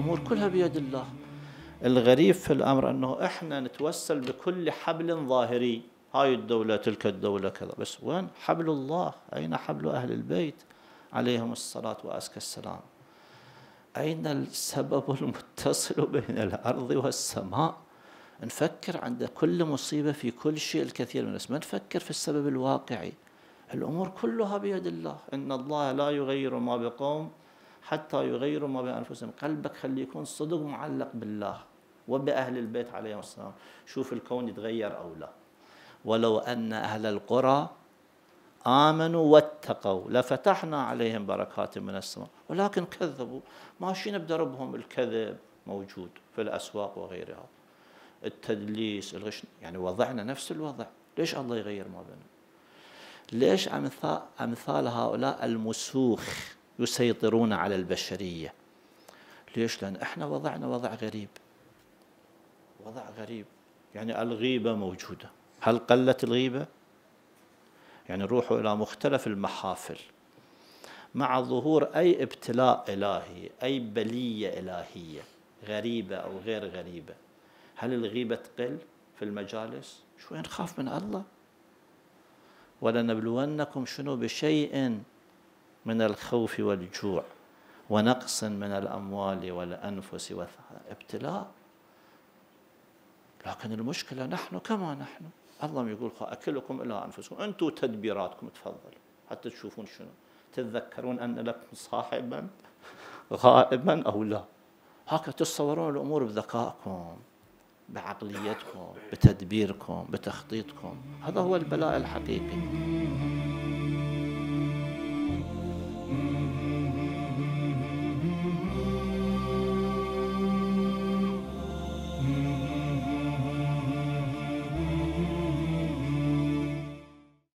الأمور كلها بيد الله الغريب في الأمر أنه إحنا نتوسل بكل حبل ظاهري هاي الدولة تلك الدولة كذا بس وين حبل الله أين حبل أهل البيت عليهم الصلاة وأزكى السلام أين السبب المتصل بين الأرض والسماء نفكر عند كل مصيبة في كل شيء الكثير من الناس ما نفكر في السبب الواقعي الأمور كلها بيد الله إن الله لا يغير ما بقوم حتى يغيروا ما بين أنفسهم قلبك خليه يكون صدق معلق بالله وبأهل البيت عليهم السلام شوف الكون يتغير أو لا ولو أن أهل القرى آمنوا واتقوا لفتحنا عليهم بركات من السماء ولكن كذبوا ماشيين بدربهم الكذب موجود في الأسواق وغيرها التدليس الغش يعني وضعنا نفس الوضع ليش الله يغير ما بيننا ليش أمثال هؤلاء المسوخ يسيطرون على البشرية ليش؟ لأن احنا وضعنا وضع غريب وضع غريب يعني الغيبة موجودة هل قلت الغيبة؟ يعني روحوا إلى مختلف المحافل مع ظهور أي ابتلاء إلهي أي بلية إلهية غريبة أو غير غريبة هل الغيبة تقل في المجالس؟ شوي نخاف من الله ولنبلونكم شنو بشيء من الخوف والجوع ونقص من الأموال والأنفس والثمرات ابتلاء لكن المشكلة نحن كما نحن الله يقول أكلكم إلى أنفسكم أنتم تدبيراتكم تفضلوا حتى تشوفون شنو تتذكرون أن لكم صاحبا غائبا أو لا هكذا تتصورون الأمور بذكائكم بعقليتكم بتدبيركم بتخطيطكم هذا هو البلاء الحقيقي